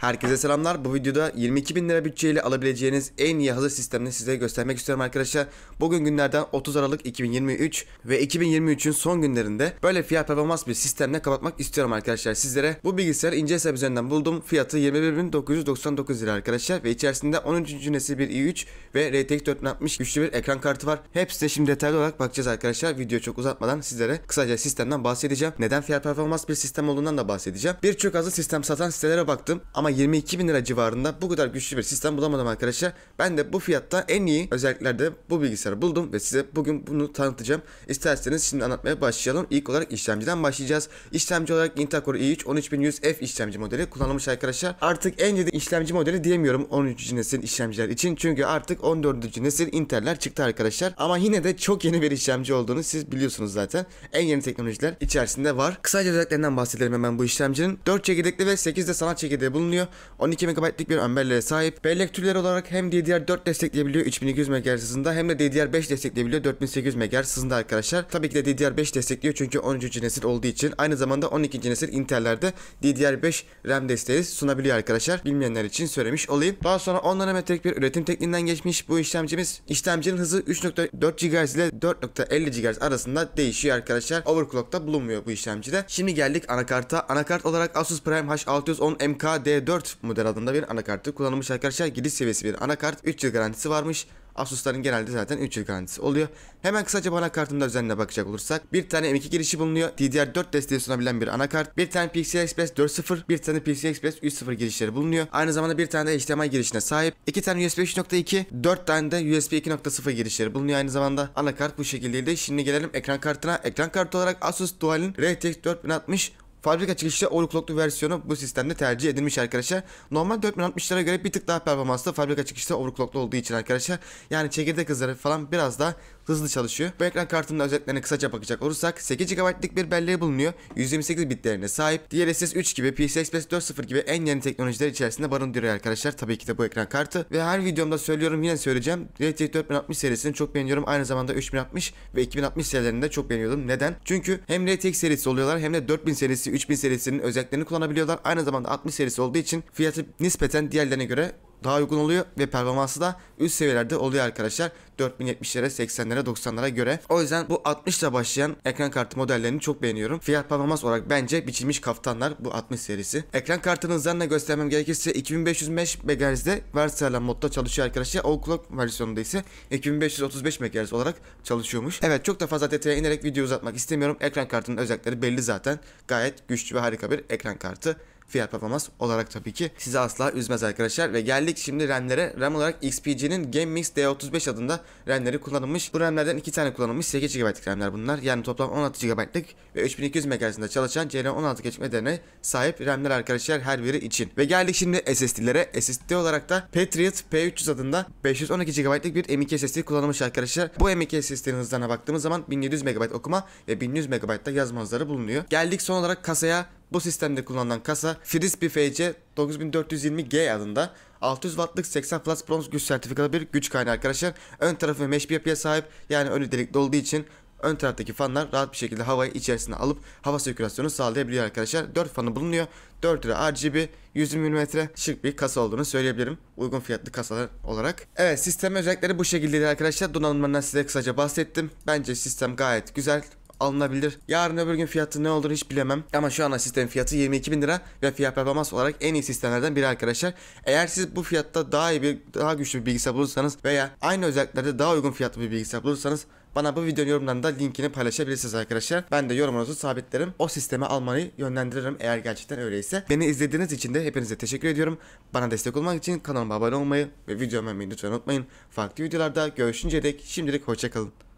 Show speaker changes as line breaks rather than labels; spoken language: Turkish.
Herkese selamlar. Bu videoda 22 bin lira bütçeyle alabileceğiniz en iyi hazır sistemini size göstermek istiyorum arkadaşlar. Bugün günlerden 30 Aralık 2023 ve 2023'ün son günlerinde böyle fiyat performans bir sistemle kapatmak istiyorum arkadaşlar sizlere. Bu bilgisayar ince hesap üzerinden buldum. Fiyatı 21.999 lira arkadaşlar ve içerisinde 13. nesil bir i3 ve RTX 460 güçlü bir ekran kartı var. Hepsine şimdi detaylı olarak bakacağız arkadaşlar. Video çok uzatmadan sizlere kısaca sistemden bahsedeceğim. Neden fiyat performans bir sistem olduğundan da bahsedeceğim. Birçok hazır sistem satan sitelere baktım ama 22 bin lira civarında bu kadar güçlü bir sistem bulamadım arkadaşlar. Ben de bu fiyatta en iyi özelliklerde bu bilgisayarı buldum ve size bugün bunu tanıtacağım. İsterseniz şimdi anlatmaya başlayalım. İlk olarak işlemciden başlayacağız. İşlemci olarak Intel Core i3 13100F işlemci modeli kullanılmış arkadaşlar. Artık en yeni işlemci modeli diyemiyorum 13. nesil işlemciler için. Çünkü artık 14. nesil Intel'ler çıktı arkadaşlar. Ama yine de çok yeni bir işlemci olduğunu siz biliyorsunuz zaten. En yeni teknolojiler içerisinde var. Kısaca özelliklerinden bahsedelim hemen bu işlemcinin. 4 çekirdekli ve 8 de sanat çekirdeği bulunuyor bulunuyor. 12 MB'lik bir ön belleğe sahip. Bellek türleri olarak hem DDR4 destekleyebiliyor 3200 MHz hızında hem de DDR5 destekleyebiliyor 4800 MHz hızında arkadaşlar. Tabii ki de DDR5 destekliyor çünkü 13. nesil olduğu için. Aynı zamanda 12. nesil Intel'lerde DDR5 RAM desteği sunabiliyor arkadaşlar. Bilmeyenler için söylemiş olayım. Daha sonra 10 nanometrelik bir üretim tekniğinden geçmiş bu işlemcimiz. İşlemcinin hızı 3.4 GHz ile 4.50 GHz arasında değişiyor arkadaşlar. Overclock'ta bulunmuyor bu işlemcide. Şimdi geldik anakarta. Anakart olarak Asus Prime H610 MK D4 4 model adında bir anakartı kullanılmış arkadaşlar. Giriş seviyesi bir anakart 3 yıl garantisi varmış. Asus'ların genelde zaten 3 yıl garantisi oluyor. Hemen kısaca bu anakartın da özelliğine bakacak olursak bir tane M2 girişi bulunuyor. DDR4 desteği sunabilen bir anakart. Bir tane PCI Express 4.0, bir tane PCI Express 3.0 girişleri bulunuyor. Aynı zamanda bir tane de HDMI girişine sahip. iki tane USB 3.2, 4 tane de USB 2.0 girişleri bulunuyor aynı zamanda. Anakart bu şekildeydi. Şimdi gelelim ekran kartına. Ekran kartı olarak Asus Dual'in RTX 4060 Fabrika çıkışlı overclocklu versiyonu bu sistemde tercih edilmiş arkadaşlar. Normal 4060'lara göre bir tık daha performanslı fabrika çıkışlı overclocklu olduğu için arkadaşlar. Yani çekirdek hızları falan biraz daha hızlı çalışıyor. Bu ekran kartının özelliklerine kısaca bakacak olursak 8 GB'lik bir belleği bulunuyor. 128 bitlerine sahip. DLSS 3 gibi PCI Express 4.0 gibi en yeni teknolojiler içerisinde barındırıyor arkadaşlar. Tabii ki de bu ekran kartı. Ve her videomda söylüyorum yine söyleyeceğim. RTX 4060 serisini çok beğeniyorum. Aynı zamanda 3060 ve 2060 serilerini de çok beğeniyorum. Neden? Çünkü hem RTX serisi oluyorlar hem de 4000 serisi 3000 serisinin özelliklerini kullanabiliyorlar. Aynı zamanda 60 serisi olduğu için fiyatı nispeten diğerlerine göre daha uygun oluyor ve performansı da üst seviyelerde oluyor arkadaşlar. 4070'lere, 80'lere, 90'lara göre. O yüzden bu 60 ile başlayan ekran kartı modellerini çok beğeniyorum. Fiyat performans olarak bence biçilmiş kaftanlar bu 60 serisi. Ekran kartının hızlarına göstermem gerekirse 2505 MHz'de varsayılan modda çalışıyor arkadaşlar. Overclock versiyonunda ise 2535 MHz olarak çalışıyormuş. Evet çok da fazla detaya inerek video uzatmak istemiyorum. Ekran kartının özellikleri belli zaten. Gayet güçlü ve harika bir ekran kartı fiyat performans olarak tabii ki sizi asla üzmez arkadaşlar. Ve geldik şimdi RAM'lere. RAM olarak XPG'nin GameMix D35 adında RAM'leri kullanılmış. Bu RAM'lerden 2 tane kullanılmış 8 GB'lık RAM'ler bunlar. Yani toplam 16 GB'lık ve 3200 MHz'inde çalışan CL16 geçme değerine sahip RAM'ler arkadaşlar her biri için. Ve geldik şimdi SSD'lere. SSD olarak da Patriot P300 adında 512 GB'lık bir M.2 SSD kullanılmış arkadaşlar. Bu M.2 SSD'nin hızlarına baktığımız zaman 1700 MB okuma ve 1100 MB'da yazma hızları bulunuyor. Geldik son olarak kasaya bu sistemde kullanılan kasa Frisbee FC 9420G adında 600 wattlık 80 plus bronz güç sertifikalı bir güç kaynağı arkadaşlar. Ön tarafı mesh bir yapıya sahip yani önü delikli olduğu için ön taraftaki fanlar rahat bir şekilde havayı içerisine alıp hava sirkülasyonu sağlayabiliyor arkadaşlar. 4 fanı bulunuyor. 4 lira RGB 120 mm şık bir kasa olduğunu söyleyebilirim. Uygun fiyatlı kasalar olarak. Evet sistem özellikleri bu şekildeydi arkadaşlar. Donanımlarından size kısaca bahsettim. Bence sistem gayet güzel alınabilir. Yarın öbür gün fiyatı ne olur hiç bilemem. Ama şu an sistemin fiyatı 22 bin lira ve fiyat performans olarak en iyi sistemlerden biri arkadaşlar. Eğer siz bu fiyatta daha iyi bir daha güçlü bir bilgisayar bulursanız veya aynı özelliklerde daha uygun fiyatlı bir bilgisayar bulursanız bana bu videonun yorumlarında linkini paylaşabilirsiniz arkadaşlar. Ben de yorumunuzu sabitlerim. O sisteme almayı yönlendiririm eğer gerçekten öyleyse. Beni izlediğiniz için de hepinize teşekkür ediyorum. Bana destek olmak için kanalıma abone olmayı ve videomu beğenmeyi lütfen unutmayın. Farklı videolarda görüşünceye dek şimdilik hoşçakalın.